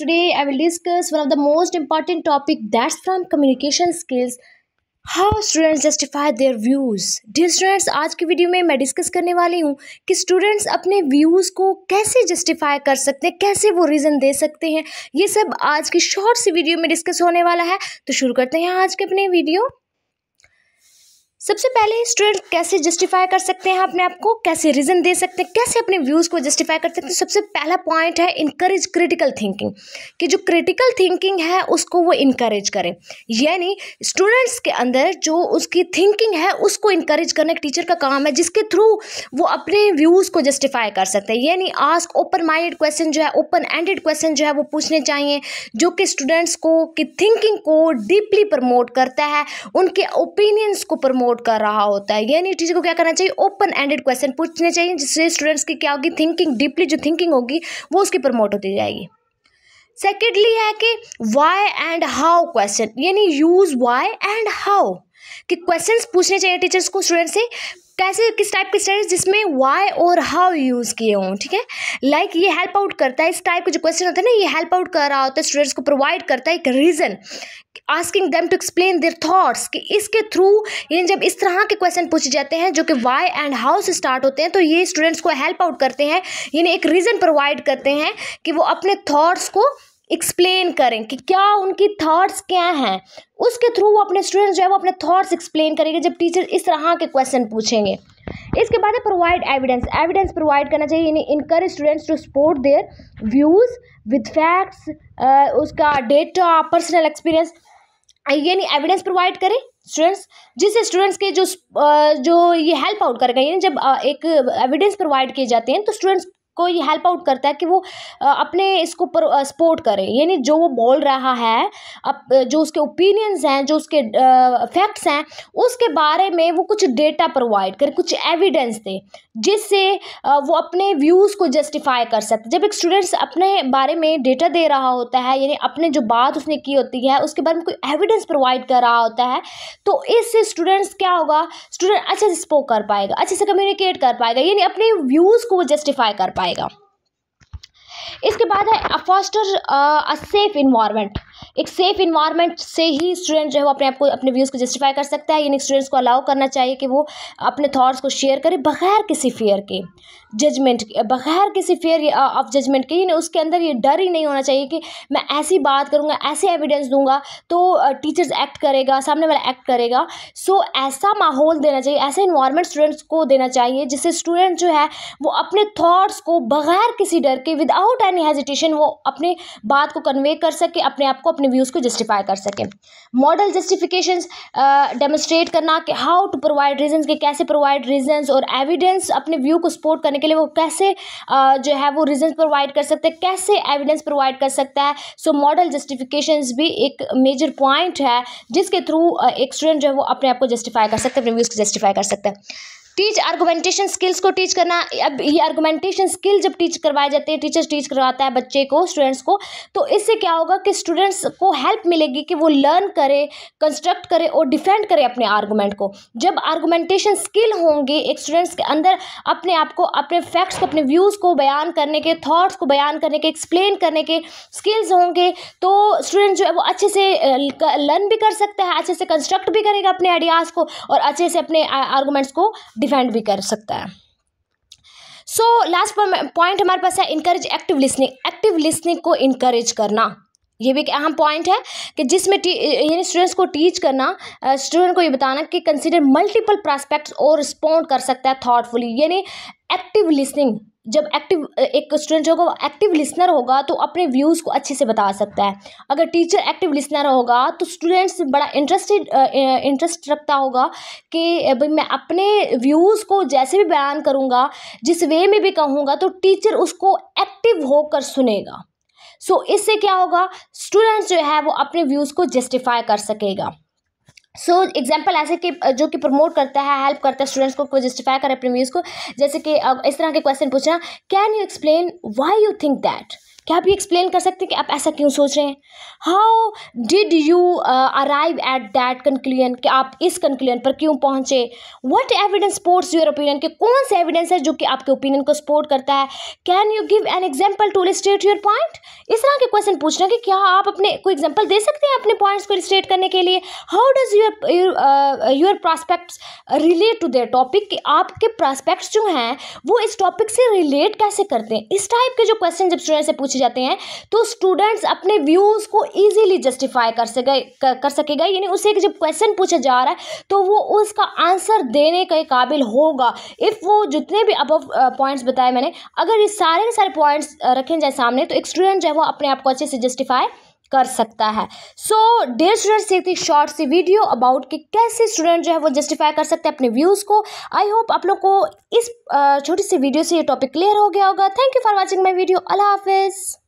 today i will discuss one of the most important topic that's from communication skills how students justify their views dear students आज की video में मैं discuss करने वाली हूँ कि स्टूडेंट्स अपने व्यूज़ को कैसे जस्टिफाई कर सकते हैं कैसे वो रीज़न दे सकते हैं ये सब आज की शॉर्ट सी वीडियो में डिस्कस होने वाला है तो शुरू करते हैं आज के अपने वीडियो सबसे पहले स्टूडेंट कैसे जस्टिफाई कर सकते हैं अपने आप को कैसे रीज़न दे सकते हैं कैसे अपने व्यूज़ को जस्टिफाई कर सकते हैं सबसे पहला पॉइंट है इनकरेज क्रिटिकल थिंकिंग कि जो क्रिटिकल थिंकिंग है उसको वो इनकरेज करें यानी स्टूडेंट्स के अंदर जो उसकी थिंकिंग है उसको इनकरेज करना एक टीचर का काम है जिसके थ्रू वो अपने व्यूज़ को जस्टिफाई कर सकते हैं यानी आस्क ओपन माइंडेड क्वेश्चन जो है ओपन एंडेड क्वेश्चन जो है वो पूछने चाहिए जो कि स्टूडेंट्स को की थिंकिंग को डीपली प्रमोट करता है उनके ओपिनियंस को प्रमोट सपोर्ट कर रहा होता है यानी टीचर को क्या करना चाहिए ओपन एंडेड क्वेश्चन पूछने चाहिए जिससे स्टूडेंट्स की क्या होगी थिंकिंग डीपली जो थिंकिंग होगी वो उसकी प्रमोट होती जाएगी सेकेंडली है कि वाई एंड हाउ क्वेश्चन यानी यूज़ वाई एंड हाउ कि क्वेश्चंस पूछने चाहिए टीचर्स को स्टूडेंट से कैसे किस टाइप के स्टडीज जिसमें वाई और हाउ यूज़ किए हों ठीक है लाइक ये हेल्प आउट करता है इस टाइप के जो क्वेश्चन होते हैं ना ये हेल्प आउट कर रहा होता है स्टूडेंट्स को प्रोवाइड करता है एक reason asking them to explain their thoughts कि इसके थ्रू यानी जब इस तरह के क्वेश्चन पूछे जाते हैं जो कि वाई एंड हाउ से स्टार्ट होते हैं तो ये स्टूडेंट्स को हेल्प आउट करते हैं यानी एक रीज़न प्रोवाइड करते हैं कि वो अपने थाट्स को एक्सप्लेन करें कि क्या उनकी थॉट्स क्या हैं उसके थ्रू वो अपने स्टूडेंट्स जो है वो अपने थॉट्स एक्सप्लेन करेंगे जब टीचर इस तरह के क्वेश्चन पूछेंगे इसके बाद है प्रोवाइड एविडेंस एविडेंस प्रोवाइड करना चाहिए यानी encourage students to support their views with facts उसका डेटा पर्सनल एक्सपीरियंस यानी एविडेंस प्रोवाइड करें स्टूडेंट्स जिससे स्टूडेंट्स के जो जो ये हेल्प आउट करेगा यानी जब एक एविडेंस प्रोवाइड किए जाते हैं तो स्टूडेंट्स को ये हेल्प आउट करता है कि वो अपने इसको सपोर्ट करें यानी जो वो बोल रहा है अब जो उसके ओपिनियंस हैं जो उसके फैक्ट्स हैं उसके बारे में वो कुछ डेटा प्रोवाइड करे कुछ एविडेंस दे जिससे वो अपने व्यूज़ को जस्टिफाई कर सकते जब एक स्टूडेंट्स अपने बारे में डेटा दे रहा होता है यानी अपने जो बात उसने की होती है उसके बारे में कोई एविडेंस प्रोवाइड कर रहा होता है तो इससे स्टूडेंट्स क्या होगा स्टूडेंट अच्छे से स्पोक कर पाएगा अच्छे से कम्युनिकेट कर पाएगा यानी अपने व्यूज़ को वो जस्टिफाई कर पाएगा पाएगा इसके बाद है a first a safe environment एक सेफ इन्वायरमेंट से ही स्टूडेंट जो है वो अपने आप को अपने व्यूज़ को जस्टिफाई कर सकता है यानी स्टूडेंट्स को अलाउ करना चाहिए कि वो अपने थाट्स को शेयर करें बगैर किसी फेयर के जजमेंट के बगैर किसी फेयर ऑफ जजमेंट के यानी उसके अंदर ये डर ही नहीं होना चाहिए कि मैं ऐसी बात करूँगा ऐसे एविडेंस दूंगा तो टीचर्स एक्ट करेगा सामने वाला एक्ट करेगा सो ऐसा माहौल देना चाहिए ऐसे इन्वायरमेंट स्टूडेंट्स को देना चाहिए जिससे स्टूडेंट जो है वो अपने थाट्स को बगैर किसी डर के विदाउट एनी हेजिटेशन वो अपने बात को कन्वे कर सके अपने आप को अपने अपने व्यूज़ को जस्टिफाई कर सकें मॉडल जस्टिफिकेशन डेमोस्ट्रेट करना कि हाउ टू प्रोवाइड रीजन के कैसे प्रोवाइड रीजन और एविडेंस अपने व्यू को सपोर्ट करने के लिए वो कैसे uh, जो है वो रीजन प्रोवाइड कर सकते हैं कैसे एविडेंस प्रोवाइड कर सकता है सो मॉडल जस्टिफिकेशन भी एक मेजर पॉइंट है जिसके थ्रू uh, एक स्टूडेंट जो है वो अपने आप को जस्टिफाई कर सकते हैं अपने व्यूज़ को जस्टिफाई कर सकते हैं टीच आर्गोमेंटेशन स्किल्स को टीच करना अब ये आर्गोमेंटेशन स्किल जब टीच करवाए जाते हैं टीचर्स टीच करवाता है बच्चे को स्टूडेंट्स को तो इससे क्या होगा कि स्टूडेंट्स को हेल्प मिलेगी कि वो लर्न करे कंस्ट्रक्ट करे और डिफेंड करे अपने आर्गूमेंट को जब आर्गोमेंटेशन स्किल होंगे एक स्टूडेंट्स के अंदर अपने आप को अपने फैक्ट्स को अपने व्यूज़ को बयान करने के थाट्स को बयान करने के एक्सप्लेन करने के स्किल्स होंगे तो स्टूडेंट जो है वो अच्छे से लर्न भी कर सकता है अच्छे से कंस्ट्रक्ट भी करेगा अपने आइडियाज़ को और अच्छे से अपने आर्गूमेंट्स को डिफेंड भी कर सकता है सो लास्ट पॉइंट हमारे पास है encourage active listening active listening को इनकरेज करना ये भी एक अहम पॉइंट है कि जिसमें यानी स्टूडेंट्स को टीच करना स्टूडेंट को ये बताना कि कंसिडर मल्टीपल प्रॉस्पेक्ट्स और रिस्पॉन्ड कर सकता है थॉटफुली यानी एक्टिव लिसनिंग जब एक्टिव एक स्टूडेंट होगा वो एक्टिव लिसनर होगा तो अपने व्यूज़ को अच्छे से बता सकता है अगर टीचर एक्टिव लिसनर होगा तो स्टूडेंट्स बड़ा इंटरेस्टेड इंटरेस्ट रखता होगा कि भाई मैं अपने व्यूज़ को जैसे भी बयान करूँगा जिस वे में भी कहूँगा तो टीचर उसको एक्टिव होकर सुनेगा सो so, इससे क्या होगा स्टूडेंट्स जो है वो अपने व्यूज़ को जस्टिफाई कर सकेगा सो so, एग्जाम्पल ऐसे कि जो कि प्रमोट करता है हेल्प करता है स्टूडेंट्स को जस्टिफाई करे अपने व्यूज़ को जैसे कि इस तरह के क्वेश्चन पूछना can you explain why you think that क्या आप ये एक्सप्लेन कर सकते हैं कि आप ऐसा क्यों सोच रहे हैं how did you arrive at that conclusion कि आप इस कंक्लूजन पर क्यों पहुंचे what evidence supports your opinion के कौन सा एविडेंस है जो कि आपके ओपिनियन को सपोर्ट करता है can you give an example to restate your point इस तरह के क्वेश्चन पूछना कि क्या आप अपने कोई एग्जाम्पल दे सकते हैं अपने पॉइंट्स को रिस्टेट करने के लिए how does your your prospect relate to their topic कि आपके प्रॉस्पेक्ट्स जो हैं वो इस टॉपिक से रिलेट कैसे करते हैं इस टाइप के जो क्वेश्चन जब स्टूडेंट से पूछे पूछे जाते हैं तो स्टूडेंट्स अपने व्यूज़ को ईजिली जस्टिफाई कर सके कर सकेगा यानी उसे जब क्वेश्चन पूछा जा रहा है तो वो उसका आंसर देने के काबिल होगा इफ़ वो जितने भी अब पॉइंट्स बताए मैंने अगर ये सारे के सारे पॉइंट्स रखे जाए सामने तो एक स्टूडेंट जो है वो अपने आप को अच्छे से जस्टिफाई कर सकता है सो डेयर स्टूडेंट्स देखते शॉर्ट सी वीडियो अबाउट कि कैसे स्टूडेंट जो है वो जस्टिफाई कर सकते हैं अपने व्यूज़ को आई होप आप लोग को इस छोटी सी वीडियो से ये टॉपिक क्लियर हो गया होगा thank you for watching my video अल्लाह हाफिज़